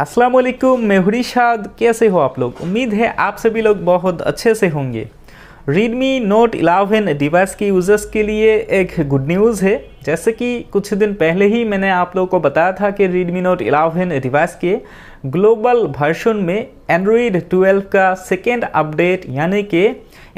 अस्सलाम वालेकुम मैं कैसे हो आप लोग उम्मीद है आप सभी लोग बहुत अच्छे से होंगे Redmi Note 11 डिवाइस के यूज़र्स के लिए एक गुड न्यूज़ है जैसे कि कुछ दिन पहले ही मैंने आप लोगों को बताया था कि Redmi Note 11 डिवाइस के ग्लोबल वर्शन में एंड्रॉयड 12 का सेकेंड अपडेट यानी कि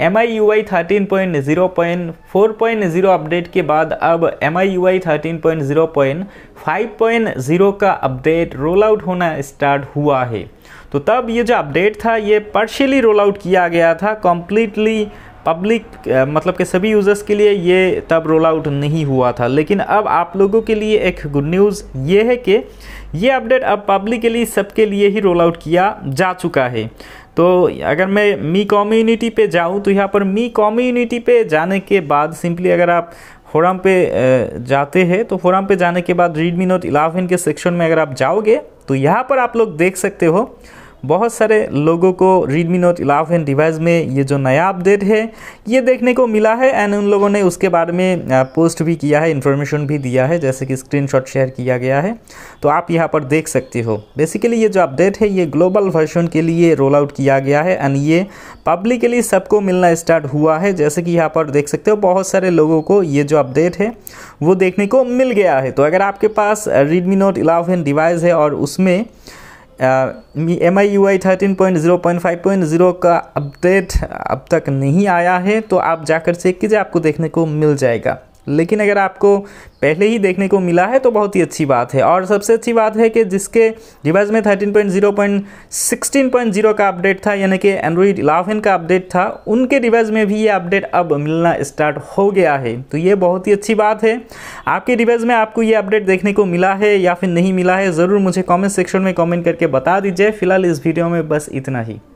M I U I thirteen point zero point four point zero update के बाद अब M I U I thirteen point zero point five point zero का update roll out होना start हुआ है तो तब ये जो अपडेट था ये पार्शियली रोल आउट किया गया था कम्प्लीटली पब्लिक मतलब के सभी यूज़र्स के लिए ये तब रोल आउट नहीं हुआ था लेकिन अब आप लोगों के लिए एक गुड न्यूज़ ये है कि ये अपडेट अब पब्लिकली सबके लिए ही रोल आउट किया जा चुका है तो अगर मैं मी कम्युनिटी पे जाऊँ तो यहाँ पर मी कम्युनिटी पे जाने के बाद सिंपली अगर आप फोरम पे जाते हैं तो फोरम पे जाने के बाद रीडमी नोट इलेवन के सेक्शन में अगर आप जाओगे तो यहाँ पर आप लोग देख सकते हो बहुत सारे लोगों को Redmi Note 11 डिवाइस में ये जो नया अपडेट है ये देखने को मिला है एंड उन लोगों ने उसके बारे में पोस्ट भी किया है इन्फॉर्मेशन भी दिया है जैसे कि स्क्रीनशॉट शेयर किया गया है तो आप यहाँ पर देख सकते हो बेसिकली ये जो अपडेट है ये ग्लोबल वर्जन के लिए रोल आउट किया गया है एंड ये पब्लिकली सबको मिलना स्टार्ट हुआ है जैसे कि यहाँ पर देख सकते हो बहुत सारे लोगों को ये जो अपडेट है वो देखने को मिल गया है तो अगर आपके पास Redmi Note 11 डिवाइस है और उसमें M I U I thirteen point zero point five point zero का अपडेट अब तक नहीं आया है तो आप जाकर चेक कीजिए आपको देखने को मिल जाएगा लेकिन अगर आपको पहले ही देखने को मिला है तो बहुत ही अच्छी बात है और सबसे अच्छी बात है कि जिसके डिवाइस में 13.0.16.0 का अपडेट था यानी कि एंड्रॉइड 11 का अपडेट था उनके डिवाइस में भी ये अपडेट अब मिलना स्टार्ट हो गया है तो ये बहुत ही अच्छी बात है आपके डिवाइस में आपको ये अपडेट देखने को मिला है या फिर नहीं मिला है ज़रूर मुझे कॉमेंट सेक्शन में कॉमेंट करके बता दीजिए फिलहाल इस वीडियो में बस इतना ही